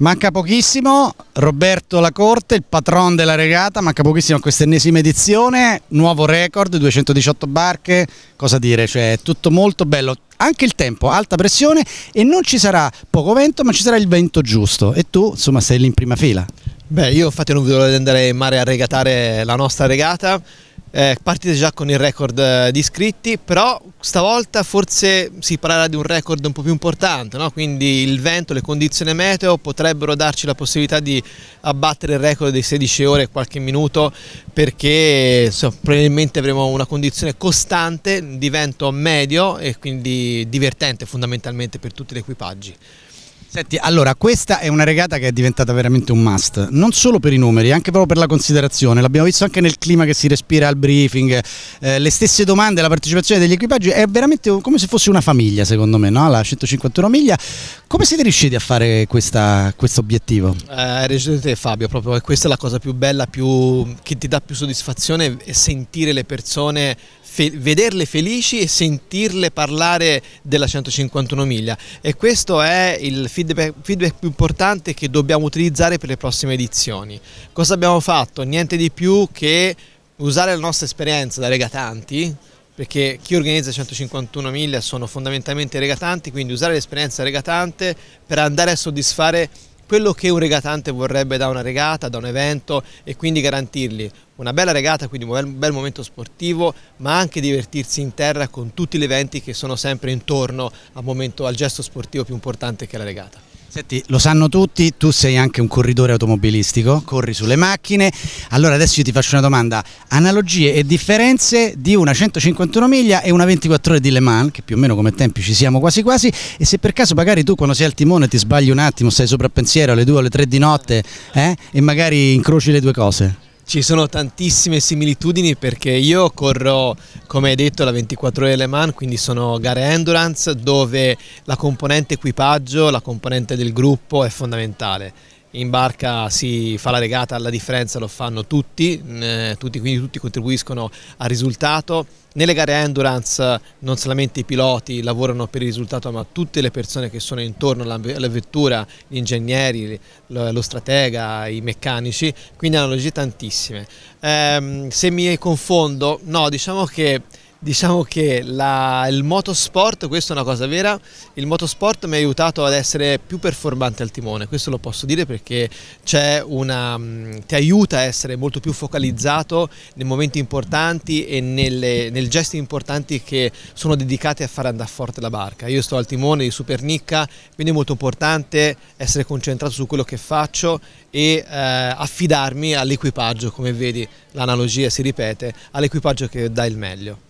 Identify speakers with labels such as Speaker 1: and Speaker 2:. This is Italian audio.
Speaker 1: Manca pochissimo, Roberto Lacorte, il patron della regata, manca pochissimo a quest'ennesima edizione, nuovo record, 218 barche, cosa dire, cioè tutto molto bello, anche il tempo, alta pressione e non ci sarà poco vento ma ci sarà il vento giusto e tu insomma sei lì in prima fila.
Speaker 2: Beh io infatti non vedo l'ora di andare in mare a regatare la nostra regata, eh, partite già con il record eh, di iscritti, però stavolta forse si parlerà di un record un po' più importante, no? quindi il vento, le condizioni meteo potrebbero darci la possibilità di abbattere il record dei 16 ore e qualche minuto perché so, probabilmente avremo una condizione costante di vento medio e quindi divertente fondamentalmente per tutti gli equipaggi. Senti, allora,
Speaker 1: questa è una regata che è diventata veramente un must, non solo per i numeri, anche proprio per la considerazione, l'abbiamo visto anche nel clima che si respira al briefing, eh, le stesse domande, la partecipazione degli equipaggi, è veramente come se fosse una famiglia secondo me, no? la 151 miglia. Come siete riusciti a fare questo obiettivo?
Speaker 2: Eh, hai eh, ragione te Fabio, proprio questa è la cosa più bella, più, che ti dà più soddisfazione, è sentire le persone fe vederle felici e sentirle parlare della 151 miglia e questo è il feedback, feedback più importante che dobbiamo utilizzare per le prossime edizioni. Cosa abbiamo fatto? Niente di più che usare la nostra esperienza da regatanti perché chi organizza 151 miglia sono fondamentalmente regatanti, quindi usare l'esperienza regatante per andare a soddisfare quello che un regatante vorrebbe da una regata, da un evento e quindi garantirgli una bella regata, quindi un bel momento sportivo, ma anche divertirsi in terra con tutti gli eventi che sono sempre intorno al, momento, al gesto sportivo più importante che è la regata. Senti, lo
Speaker 1: sanno tutti, tu sei anche un corridore automobilistico, corri sulle macchine, allora adesso io ti faccio una domanda, analogie e differenze di una 151 miglia e una 24 ore di Le Mans, che più o meno come tempi ci siamo quasi quasi, e se per caso magari tu quando sei al timone ti sbagli un attimo, stai sopra pensiero alle 2 o alle 3 di notte eh, e magari incroci le due cose?
Speaker 2: Ci sono tantissime similitudini perché io corro, come hai detto, la 24 ore Le Mans, quindi sono gare endurance dove la componente equipaggio, la componente del gruppo è fondamentale in barca si fa la regata, alla differenza lo fanno tutti, eh, tutti, quindi tutti contribuiscono al risultato. Nelle gare endurance non solamente i piloti lavorano per il risultato ma tutte le persone che sono intorno alla, alla vettura, gli ingegneri, lo, lo, stratega, i meccanici, quindi analogie tantissime. Eh, se mi confondo, no diciamo che Diciamo che la, il motosport, questa è una cosa vera, il motosport mi ha aiutato ad essere più performante al timone, questo lo posso dire perché una, mm, ti aiuta a essere molto più focalizzato nei momenti importanti e nelle, nel gesti importanti che sono dedicati a far andare forte la barca. Io sto al timone di Super Nicca, quindi è molto importante essere concentrato su quello che faccio e eh, affidarmi all'equipaggio, come vedi l'analogia si ripete, all'equipaggio che dà il meglio.